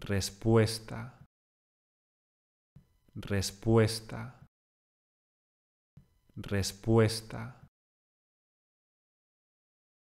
respuesta, respuesta, respuesta.